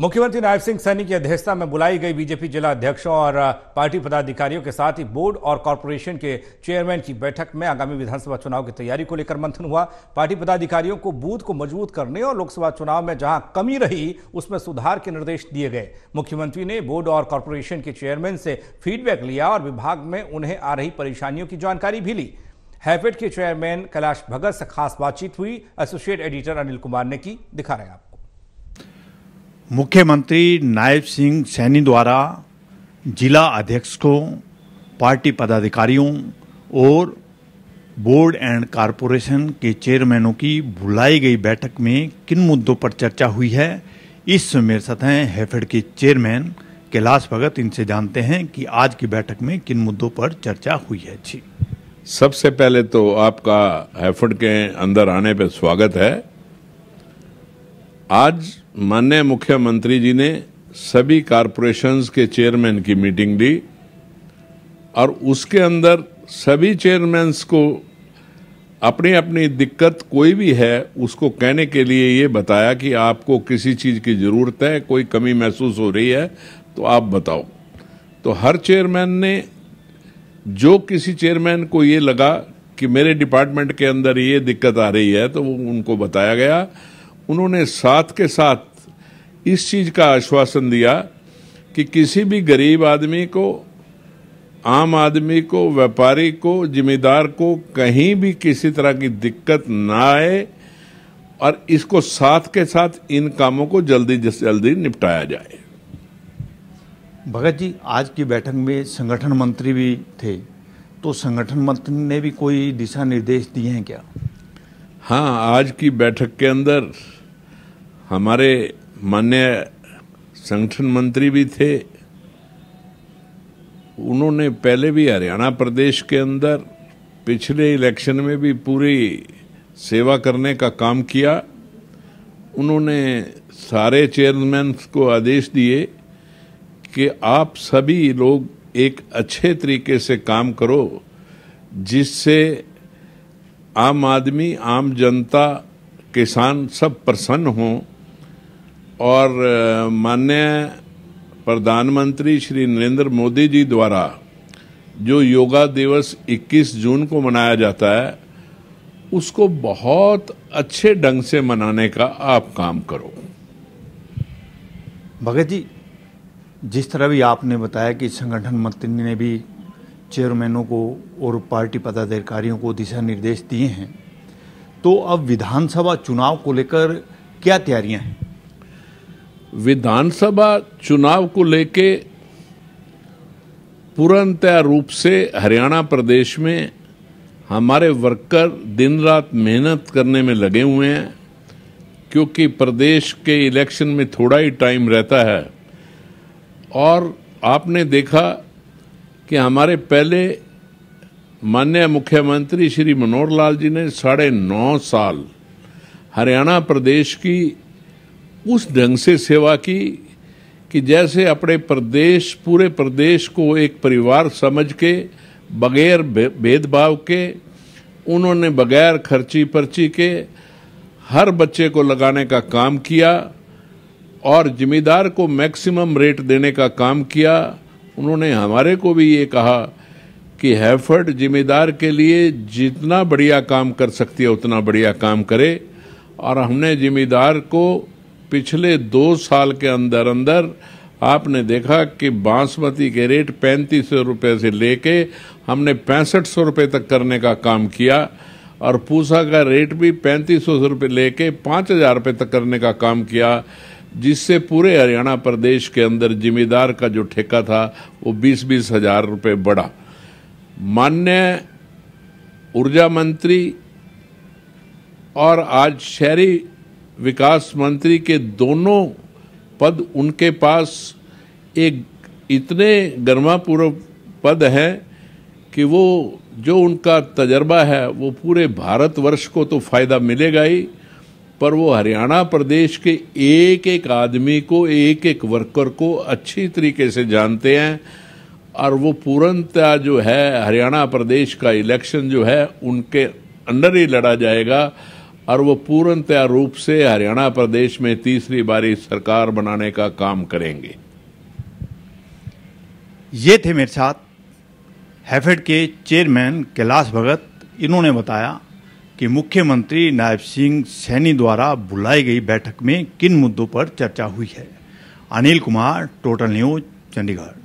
मुख्यमंत्री नायब सिंह सैनी की अध्यक्षता में बुलाई गई बीजेपी जिला अध्यक्षों और पार्टी पदाधिकारियों के साथ ही बोर्ड और कॉरपोरेशन के चेयरमैन की बैठक में आगामी विधानसभा चुनाव की तैयारी को लेकर मंथन हुआ पार्टी पदाधिकारियों को बूथ को मजबूत करने और लोकसभा चुनाव में जहां कमी रही उसमें सुधार के निर्देश दिए गए मुख्यमंत्री ने बोर्ड और कॉरपोरेशन के चेयरमैन से फीडबैक लिया और विभाग में उन्हें आ रही परेशानियों की जानकारी भी ली हैपेट के चेयरमैन कैलाश भगत से खास बातचीत हुई एसोसिएट एडिटर अनिल कुमार ने की दिखा रहे हैं आप मुख्यमंत्री नायब सिंह सैनी द्वारा जिला अध्यक्ष को पार्टी पदाधिकारियों और बोर्ड एंड कारपोरेशन के चेयरमैनों की बुलाई गई बैठक में किन मुद्दों पर चर्चा हुई है इस मेरे साथ हैं के चेयरमैन कैलाश भगत इनसे जानते हैं कि आज की बैठक में किन मुद्दों पर चर्चा हुई है जी सबसे पहले तो आपका हेफेड के अंदर आने पर स्वागत है आज माननीय मुख्यमंत्री जी ने सभी कारपोरेशंस के चेयरमैन की मीटिंग ली और उसके अंदर सभी चेयरमैन्स को अपनी अपनी दिक्कत कोई भी है उसको कहने के लिए ये बताया कि आपको किसी चीज़ की ज़रूरत है कोई कमी महसूस हो रही है तो आप बताओ तो हर चेयरमैन ने जो किसी चेयरमैन को ये लगा कि मेरे डिपार्टमेंट के अंदर ये दिक्कत आ रही है तो वो उनको बताया गया उन्होंने साथ के साथ इस चीज़ का आश्वासन दिया कि किसी भी गरीब आदमी को आम आदमी को व्यापारी को जिम्मेदार को कहीं भी किसी तरह की दिक्कत ना आए और इसको साथ के साथ इन कामों को जल्दी से जल्दी निपटाया जाए भगत जी आज की बैठक में संगठन मंत्री भी थे तो संगठन मंत्री ने भी कोई दिशा निर्देश दिए हैं क्या हाँ आज की बैठक के अंदर हमारे मान्य संगठन मंत्री भी थे उन्होंने पहले भी हरियाणा प्रदेश के अंदर पिछले इलेक्शन में भी पूरी सेवा करने का काम किया उन्होंने सारे चेयरमैन को आदेश दिए कि आप सभी लोग एक अच्छे तरीके से काम करो जिससे आम आदमी आम जनता किसान सब प्रसन्न हों और माननीय प्रधानमंत्री श्री नरेंद्र मोदी जी द्वारा जो योगा दिवस 21 जून को मनाया जाता है उसको बहुत अच्छे ढंग से मनाने का आप काम करो भगत जी जिस तरह भी आपने बताया कि संगठन मंत्री ने भी चेयरमैनों को और पार्टी पदाधिकारियों को दिशा निर्देश दिए हैं तो अब विधानसभा चुनाव को लेकर क्या तैयारियां हैं विधानसभा चुनाव को लेके पूर्णतया रूप से हरियाणा प्रदेश में हमारे वर्कर दिन रात मेहनत करने में लगे हुए हैं क्योंकि प्रदेश के इलेक्शन में थोड़ा ही टाइम रहता है और आपने देखा कि हमारे पहले माननीय मुख्यमंत्री श्री मनोहर लाल जी ने साढ़े नौ साल हरियाणा प्रदेश की उस ढंग से सेवा की कि जैसे अपने प्रदेश पूरे प्रदेश को एक परिवार समझ के बगैर भेदभाव के उन्होंने बगैर खर्ची पर्ची के हर बच्चे को लगाने का काम किया और जिम्मेदार को मैक्सिमम रेट देने का काम किया उन्होंने हमारे को भी ये कहा कि हैफर्ड जिम्मेदार के लिए जितना बढ़िया काम कर सकती है उतना बढ़िया काम करे और हमने जिम्मेदार को पिछले दो साल के अंदर अंदर आपने देखा कि बासमती के रेट पैंतीस सौ रुपये से लेके हमने पैंसठ सौ रुपये तक करने का काम किया और पूसा का रेट भी पैंतीस सौ रुपये लेके पाँच हज़ार रुपये तक करने का काम किया जिससे पूरे हरियाणा प्रदेश के अंदर जिम्मेदार का जो ठेका था वो बीस बीस हजार रुपये बढ़ा मान्य ऊर्जा मंत्री और आज शहरी विकास मंत्री के दोनों पद उनके पास एक इतने गर्मापूर्व पद हैं कि वो जो उनका तजर्बा है वो पूरे भारतवर्ष को तो फ़ायदा मिलेगा ही पर वो हरियाणा प्रदेश के एक एक आदमी को एक एक वर्कर को अच्छी तरीके से जानते हैं और वो पूर्णतया जो है हरियाणा प्रदेश का इलेक्शन जो है उनके अंडर ही लड़ा जाएगा और वो पूर्णतया रूप से हरियाणा प्रदेश में तीसरी बारी सरकार बनाने का काम करेंगे ये थे मेरे साथ हैफेड के चेयरमैन कैलाश भगत इन्होंने बताया कि मुख्यमंत्री नायब सिंह सैनी द्वारा बुलाई गई बैठक में किन मुद्दों पर चर्चा हुई है अनिल कुमार टोटल न्यूज चंडीगढ़